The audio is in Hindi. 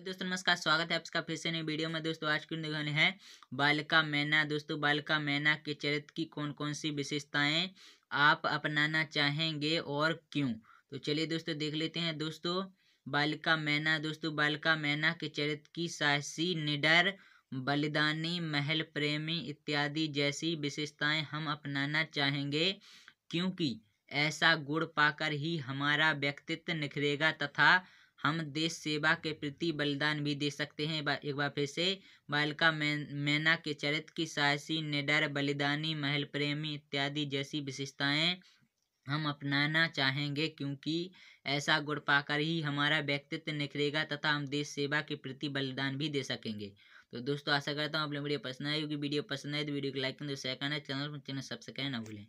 तो दोस्तों नमस्कार स्वागत है आपका फिर से नई वीडियो में दोस्तों आज की दिखाने हैं बालिका मैना दोस्तों बालिका मैना के चरित्र की कौन कौन सी विशेषताएं आप अपनाना चाहेंगे और क्यों तो चलिए दोस्तों देख लेते हैं दोस्तों बालिका मैना दोस्तों बालिका मैना के चरित्र की साहसी निडर बलिदानी महल प्रेमी इत्यादि जैसी विशेषताएँ हम अपनाना चाहेंगे क्योंकि ऐसा गुड़ पाकर ही हमारा व्यक्तित्व निखरेगा तथा हम देश सेवा के प्रति बलिदान भी दे सकते हैं एक बार फिर से बालिका मैना के चरित्र की साहसी निडर बलिदानी महल प्रेमी इत्यादि जैसी विशेषताएं हम अपनाना चाहेंगे क्योंकि ऐसा गुण पाकर ही हमारा व्यक्तित्व निखरेगा तथा हम देश सेवा के प्रति बलिदान भी दे सकेंगे तो दोस्तों आशा करता हूँ आप लोग वीडियो पसंद आए क्योंकि वीडियो पसंद आए तो वीडियो को लाइक करें शेयर करना चैनल चैनल सब्सक्राइब ना भूलें